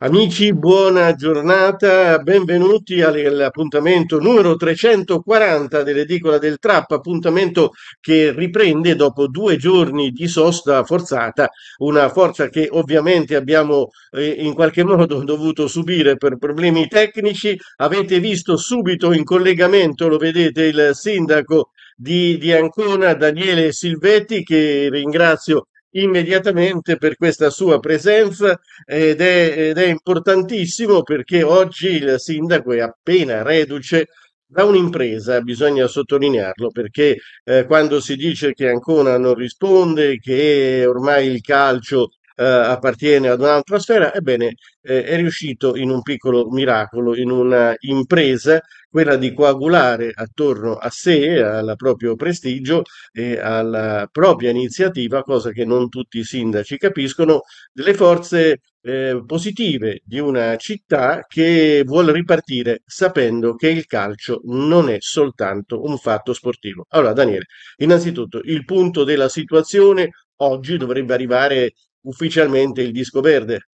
Amici, buona giornata, benvenuti all'appuntamento numero 340 dell'edicola del Trap, appuntamento che riprende dopo due giorni di sosta forzata, una forza che ovviamente abbiamo eh, in qualche modo dovuto subire per problemi tecnici. Avete visto subito in collegamento, lo vedete, il sindaco di, di Ancona, Daniele Silvetti, che ringrazio immediatamente per questa sua presenza ed è, ed è, importantissimo perché oggi il sindaco è appena reduce da un'impresa, bisogna sottolinearlo perché eh, quando si dice che Ancona non risponde, che ormai il calcio eh, appartiene ad un'altra sfera, ebbene eh, è riuscito in un piccolo miracolo, in una impresa quella di coagulare attorno a sé, al proprio prestigio e alla propria iniziativa, cosa che non tutti i sindaci capiscono, delle forze eh, positive di una città che vuole ripartire sapendo che il calcio non è soltanto un fatto sportivo. Allora, Daniele, innanzitutto il punto della situazione oggi dovrebbe arrivare ufficialmente il disco verde.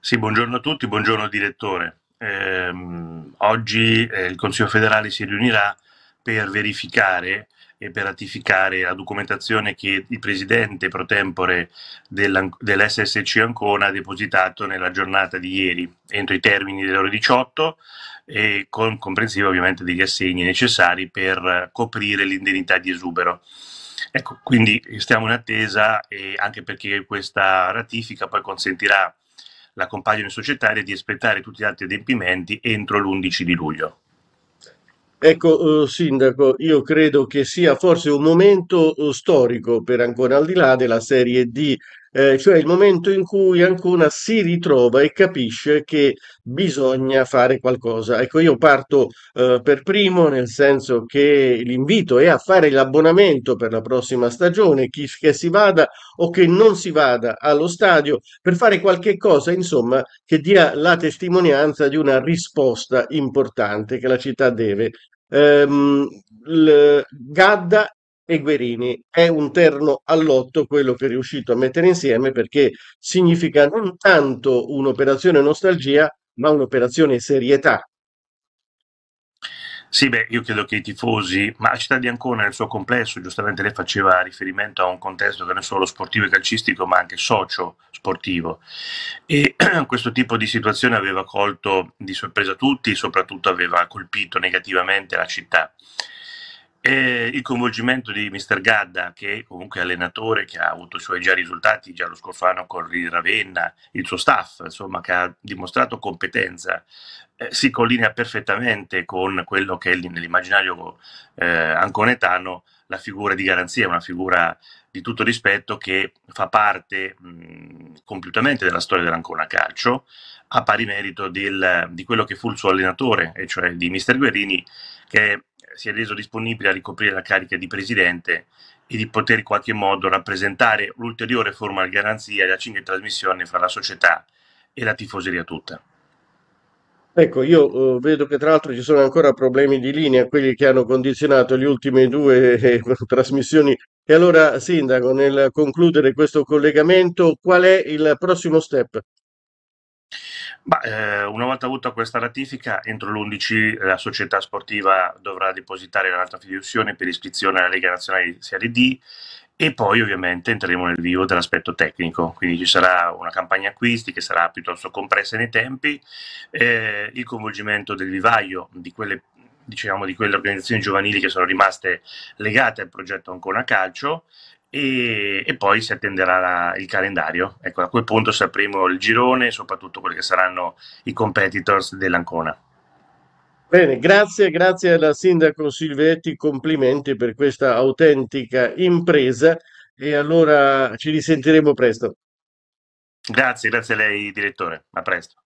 Sì, buongiorno a tutti, buongiorno direttore ehm, oggi eh, il Consiglio federale si riunirà per verificare e per ratificare la documentazione che il presidente pro tempore dell'SSC Ancona ha depositato nella giornata di ieri, entro i termini delle ore 18 e con comprensiva ovviamente degli assegni necessari per coprire l'indennità di esubero. Ecco, quindi stiamo in attesa anche perché questa ratifica poi consentirà la compagine societaria di aspettare tutti gli altri adempimenti entro l'11 di luglio. Ecco, eh, Sindaco, io credo che sia forse un momento eh, storico per ancora al di là della Serie D eh, cioè il momento in cui Ancona si ritrova e capisce che bisogna fare qualcosa. Ecco, io parto eh, per primo, nel senso che l'invito è a fare l'abbonamento per la prossima stagione, chi, che si vada o che non si vada allo stadio, per fare qualche cosa, insomma, che dia la testimonianza di una risposta importante che la città deve. Ehm, Gadda e Guerini. È un terno all'otto quello che è riuscito a mettere insieme perché significa non tanto un'operazione nostalgia, ma un'operazione serietà. Sì, beh, io credo che i tifosi, ma la città di Ancona nel suo complesso, giustamente lei faceva riferimento a un contesto che non è solo sportivo e calcistico, ma anche socio-sportivo. E questo tipo di situazione aveva colto di sorpresa tutti, soprattutto aveva colpito negativamente la città. E il coinvolgimento di Mr. Gadda, che comunque è allenatore, che ha avuto i suoi già risultati già lo scorso anno con il Ravenna, il suo staff, insomma, che ha dimostrato competenza, eh, si collinea perfettamente con quello che è l'immaginario eh, anconetano la figura di garanzia, una figura di tutto rispetto che fa parte mh, compiutamente della storia dell'Ancona Calcio, a pari merito del, di quello che fu il suo allenatore, e cioè di Mister Guerini, che si è reso disponibile a ricoprire la carica di presidente e di poter in qualche modo rappresentare l'ulteriore forma di garanzia e la cinghia di trasmissione fra la società e la tifoseria tutta. Ecco, io eh, vedo che tra l'altro ci sono ancora problemi di linea, quelli che hanno condizionato le ultime due eh, trasmissioni. E allora, Sindaco, nel concludere questo collegamento, qual è il prossimo step? Bah, eh, una volta avuta questa ratifica, entro l'11 eh, la società sportiva dovrà depositare l'altra fiduzione per iscrizione alla Lega Nazionale Serie D e poi ovviamente entreremo nel vivo dell'aspetto tecnico, quindi ci sarà una campagna acquisti che sarà piuttosto compressa nei tempi, eh, il coinvolgimento del vivaio di quelle, diciamo, di quelle organizzazioni giovanili che sono rimaste legate al progetto Ancona Calcio e, e, poi si attenderà la, il calendario. Ecco, a quel punto sapremo il girone e soprattutto quelli che saranno i competitors dell'Ancona. Bene, grazie, grazie alla Sindaco Silvetti, complimenti per questa autentica impresa e allora ci risentiremo presto. Grazie, grazie a lei direttore, a presto.